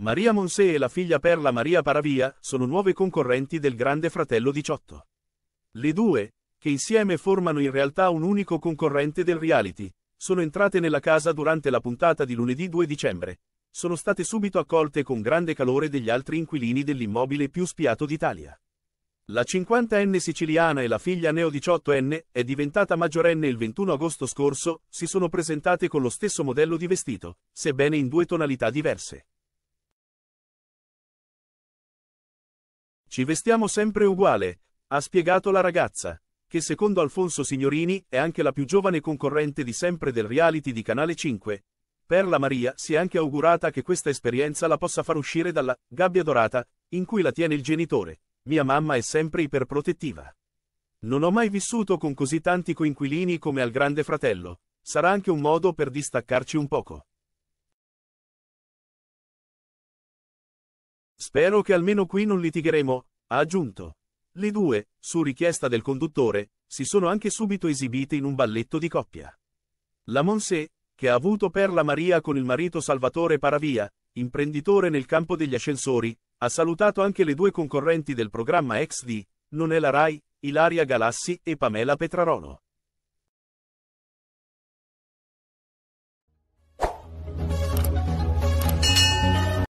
Maria Monse e la figlia Perla Maria Paravia sono nuove concorrenti del Grande Fratello 18. Le due, che insieme formano in realtà un unico concorrente del reality, sono entrate nella casa durante la puntata di lunedì 2 dicembre. Sono state subito accolte con grande calore degli altri inquilini dell'immobile più spiato d'Italia. La 50enne siciliana e la figlia neo 18enne è diventata maggiorenne il 21 agosto scorso, si sono presentate con lo stesso modello di vestito, sebbene in due tonalità diverse. Ci vestiamo sempre uguale, ha spiegato la ragazza, che secondo Alfonso Signorini è anche la più giovane concorrente di sempre del reality di Canale 5. Perla Maria si è anche augurata che questa esperienza la possa far uscire dalla gabbia dorata, in cui la tiene il genitore. Mia mamma è sempre iperprotettiva. Non ho mai vissuto con così tanti coinquilini come al grande fratello. Sarà anche un modo per distaccarci un poco. Spero che almeno qui non litigheremo, ha aggiunto. Le due, su richiesta del conduttore, si sono anche subito esibite in un balletto di coppia. La Monse, che ha avuto Perla Maria con il marito Salvatore Paravia, imprenditore nel campo degli ascensori, ha salutato anche le due concorrenti del programma XD, la Rai, Ilaria Galassi e Pamela Petrarolo.